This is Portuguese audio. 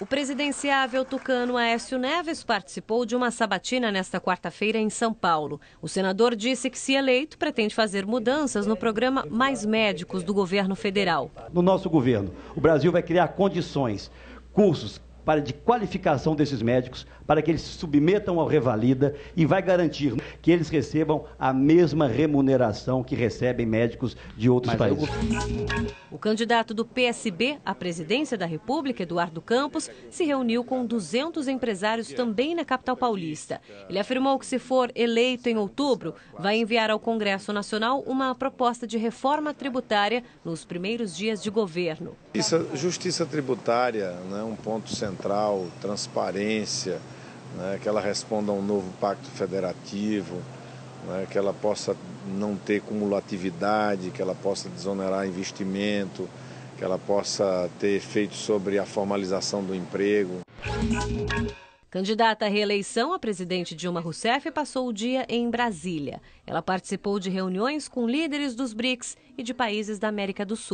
O presidenciável tucano Aécio Neves participou de uma sabatina nesta quarta-feira em São Paulo. O senador disse que, se eleito, pretende fazer mudanças no programa Mais Médicos do governo federal. No nosso governo, o Brasil vai criar condições, cursos, para de qualificação desses médicos, para que eles se submetam ao Revalida e vai garantir que eles recebam a mesma remuneração que recebem médicos de outros Mas países. Eu... O candidato do PSB à presidência da República, Eduardo Campos, se reuniu com 200 empresários também na capital paulista. Ele afirmou que se for eleito em outubro, vai enviar ao Congresso Nacional uma proposta de reforma tributária nos primeiros dias de governo. Justiça, é justiça tributária é né, um ponto central central, transparência, né, que ela responda a um novo pacto federativo, né, que ela possa não ter cumulatividade, que ela possa desonerar investimento, que ela possa ter efeito sobre a formalização do emprego. Candidata à reeleição, a presidente Dilma Rousseff passou o dia em Brasília. Ela participou de reuniões com líderes dos BRICS e de países da América do Sul.